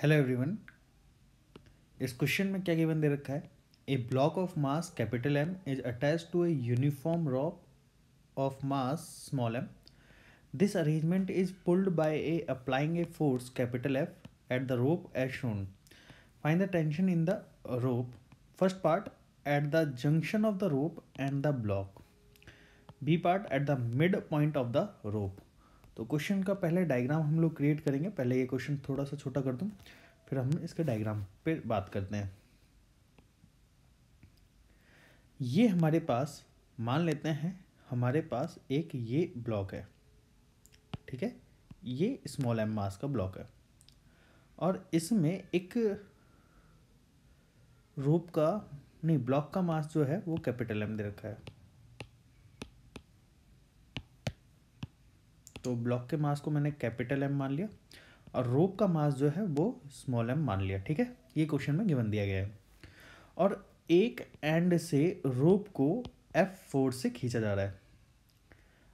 hello everyone इस question में क्या गिवन दे रखा है a block of mass capital M is attach to a uniform rope of mass small M this arrangement is pulled by a applying a force capital F at the rope as shown find the tension in the rope first part at the junction of the rope and the block B part at the mid point of the rope तो question का पहले diagram हम लोग create करेंगे पहले ये question थोड़ा सा छोटा कर दूँ फिर हम इसके डायग्राम पे बात करते हैं ये हमारे पास मान लेते हैं हमारे पास एक ये ब्लॉक है ठीक है ये स्मॉल एम मास का ब्लॉक है और इसमें एक रूप का नहीं ब्लॉक का मास जो है वो कैपिटल एम दे रखा है तो ब्लॉक के मास को मैंने कैपिटल एम मान लिया और रोप का मास जो है वो स्मॉल एम मान लिया ठीक है ये क्वेश्चन में गिवन दिया गया है और एक एंड से रोप को एफ फोर से खींचा जा रहा है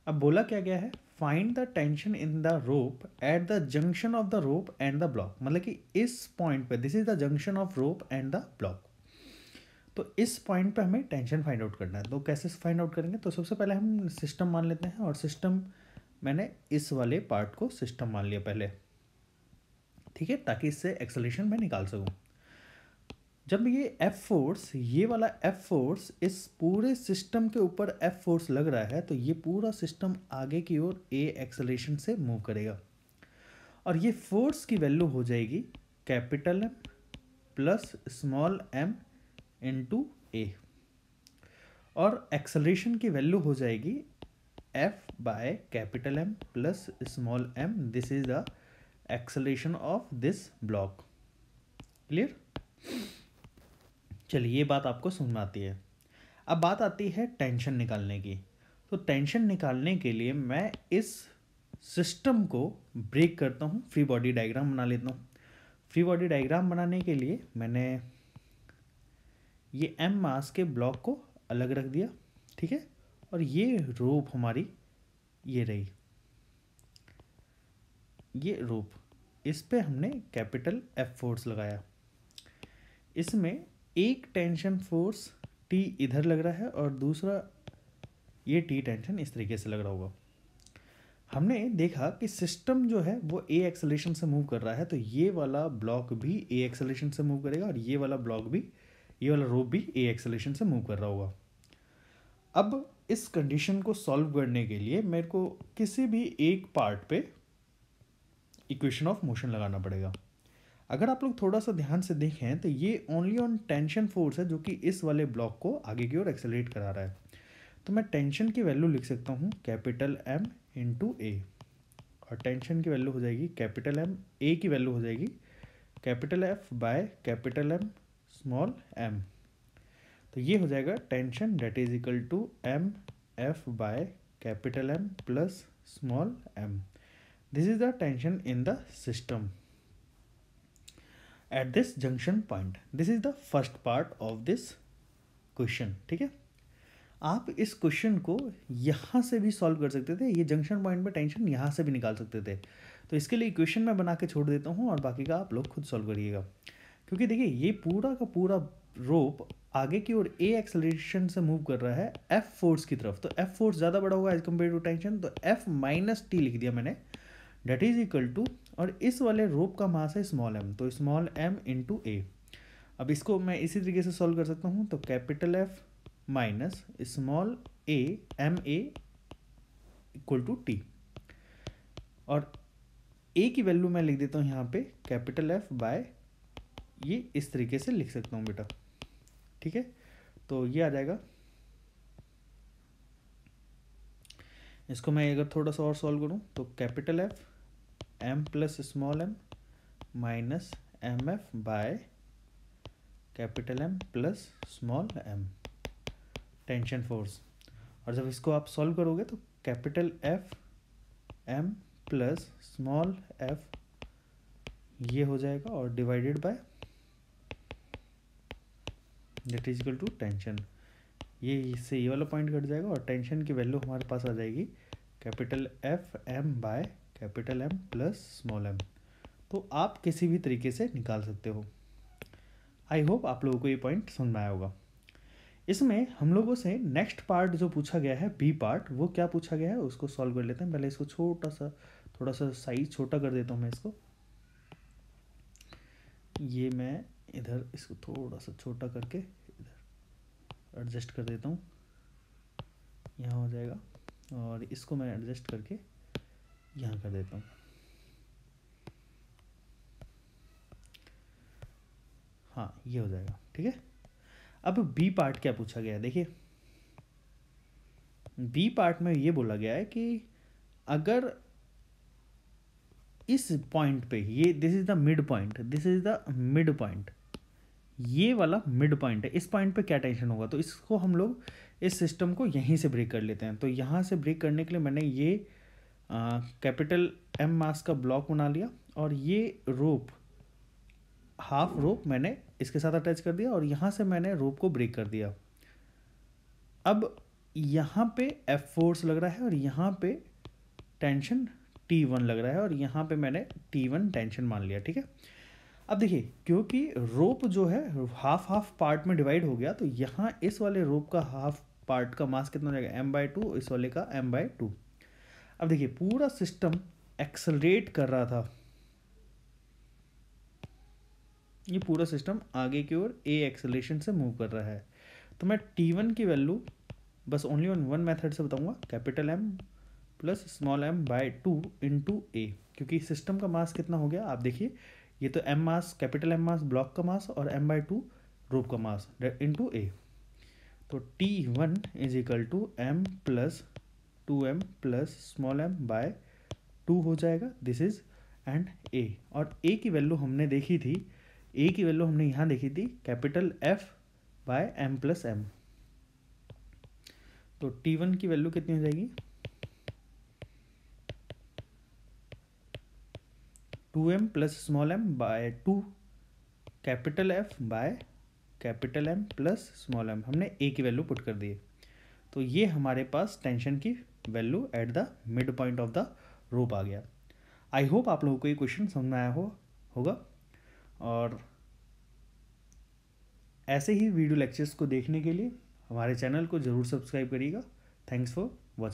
अब बोला क्या गया है find the tension in the rope at the junction of the rope and the block मतलब कि इस पॉइंट पे this is the junction of rope and the block तो इस पॉइंट पे हमें टेंशन फाइंड आउट करना है तो कैसे फाइंड आउट करेंगे तो सबसे पहले हम सिस्टम मान लेते हैं और सिस्टम मैंने इस वाले पार्ट को सिस्टम मान लिया पहले ठीक है ताकि इससे एक्सलेशन मैं निकाल सकूं जब ये एफ फोर्स ये वाला एफ फोर्स इस पूरे सिस्टम के ऊपर एफ फोर्स लग रहा है तो ये पूरा सिस्टम आगे की ओर ए एक्सलेशन से मूव करेगा और ये फोर्स की वैल्यू हो जाएगी capital M plus small M into A और एक्सलेशन की वैल्यू हो जाएगी F by capital M plus small M this is the acceleration of this block clear चलिए ये बात आपको समझ में आती है अब बात आती है टेंशन निकालने की तो टेंशन निकालने के लिए मैं इस सिस्टम को ब्रेक करता हूँ फ्री बॉडी डायग्राम बना लेता हूँ फ्री बॉडी डायग्राम बनाने के लिए मैंने ये एम मास के ब्लॉक को अलग रख दिया ठीक है और ये रोप हमारी ये रही ये रोप इस पे हमने कैपिटल एफ फोर्स लगाया इसमें एक टेंशन फोर्स टी इधर लग रहा है और दूसरा ये टी टेंशन इस तरीके से लग रहा होगा हमने देखा कि सिस्टम जो है वो ए एक्सलेशन से मूव कर रहा है तो ये वाला ब्लॉक भी ए एक्सलेशन से मूव करेगा और ये वाला ब्लॉक भी ये वाला रोप भी ए एक्सलेशन से मूव कर रहा होगा अब इस कंडीशन को सॉल्व करने के लिए मेरे को किसी भी एक पार्ट पे इक्वेशन ऑफ मोशन लगाना पड़ेगा अगर आप लोग थोड़ा सा ध्यान से देखें तो ये ओनली ऑन टेंशन फोर्स है जो कि इस वाले ब्लॉक को आगे की ओर एक्सेलरेट करा रहा है तो मैं टेंशन की वैल्यू लिख सकता हूँ कैपिटल एम इंटू ए और टेंशन की वैल्यू हो जाएगी कैपिटल एम ए की वैल्यू हो जाएगी capital F by capital M small M तो ये हो जाएगा tension that is equal to M F by capital M plus small M this is the tension in the system at this junction point this is the first part of this question ठीक है आप इस question को यहाँ से भी solve कर सकते थे ये जंक्शन पॉइंट में टेंशन यहाँ से भी निकाल सकते थे तो इसके लिए इक्वेशन मैं बना के छोड़ देता हूँ और बाकी का आप लोग खुद सॉल्व करिएगा क्योंकि देखिए ये पूरा का पूरा रोप आगे की ओर ए एक्सलेशन से मूव कर रहा है एफ फोर्स की तरफ तो एफ फोर्स ज़्यादा बड़ा होगा एज कम्पेयर टू टेंशन तो एफ माइनस टी लिख दिया मैंने डेट इज इक्वल टू और इस वाले रोप का मास है स्मॉल एम तो स्मॉल एम टू ए अब इसको मैं इसी तरीके से सॉल्व कर सकता हूँ तो capital F minus small A M A equal to T और ए की वैल्यू मैं लिख देता हूँ यहाँ पे कैपिटल एफ बाय ये इस तरीके से लिख सकता हूँ बेटा ठीक है तो ये आ जाएगा इसको मैं अगर थोड़ा सा और सॉल्व करूँ तो capital F M plus small M minus M F by capital M plus small M tension force और जब इसको आप सॉल्व करोगे तो capital F M plus small F ये हो जाएगा और divided by that is equal to tension ये इससे ये वाला पॉइंट कट जाएगा और टेंशन की वैल्यू हमारे पास आ जाएगी capital F M by capital M plus small M तो आप किसी भी तरीके से निकाल सकते हो आई होप आप लोगों को ये पॉइंट समझ में आया होगा इसमें हम लोगों से नेक्स्ट पार्ट जो पूछा गया है बी पार्ट वो क्या पूछा गया है उसको सॉल्व कर लेते हैं पहले इसको छोटा सा थोड़ा सा साइज छोटा कर देता हूँ मैं इसको ये मैं इधर इसको थोड़ा सा छोटा करके इधर एडजस्ट कर देता हूँ यहाँ हो जाएगा और इसको मैं एडजस्ट करके यहाँ कर देता हूँ हाँ ये हो जाएगा ठीक है अब बी पार्ट क्या पूछा गया देखिए बी पार्ट में ये बोला गया है कि अगर इस पॉइंट पे ये this is the mid point this is the mid point ये वाला मिड पॉइंट है इस पॉइंट पे क्या टेंशन होगा तो इसको हम लोग इस सिस्टम को यहीं से ब्रेक कर लेते हैं तो यहाँ से ब्रेक करने के लिए मैंने ये कैपिटल एम मास का ब्लॉक बना लिया और ये रोप हाफ रोप मैंने इसके साथ अटैच कर दिया और यहाँ से मैंने रोप को ब्रेक कर दिया अब यहाँ पे एफ फोर्स लग रहा है और यहाँ पे टेंशन टी वन लग रहा है और यहाँ पे मैंने टी वन टेंशन मान लिया ठीक है अब देखिए क्योंकि रोप जो है हाफ हाफ पार्ट में डिवाइड हो गया तो यहाँ इस वाले रोप का हाफ पार्ट का मास कितना हो जाएगा एम बाई टू इस वाले का एम बाई टू अब देखिए पूरा सिस्टम एक्सलरेट कर रहा था ये पूरा सिस्टम आगे की ओर ए एक्सलेशन से मूव कर रहा है तो मैं टी वन की वैल्यू बस ओनली ऑन वन मेथड से बताऊंगा capital M plus small M by two into A क्योंकि सिस्टम का मास कितना हो गया आप देखिए ये तो M mass capital M mass block का मास और एम बाई टू रूप का मास इन टू ए तो T one is equal to M plus two M plus small M by two हो जाएगा दिस इज एंड ए और ए की वैल्यू हमने देखी थी ए की वैल्यू हमने यहाँ देखी थी capital F by M plus M तो टी वन की वैल्यू कितनी हो जाएगी two M plus small M by two capital F by capital M plus small M हमने ए की वैल्यू पुट कर दिए तो ये हमारे पास टेंशन की value at the mid point of the rope आ गया आई होप आप लोगों को ये क्वेश्चन समझ में आया हो होगा और ऐसे ही वीडियो लेक्चर्स को देखने के लिए हमारे चैनल को ज़रूर सब्सक्राइब करिएगा थैंक्स फॉर